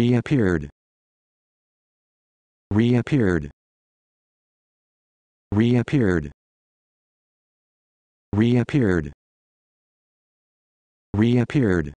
reappeared reappeared reappeared reappeared reappeared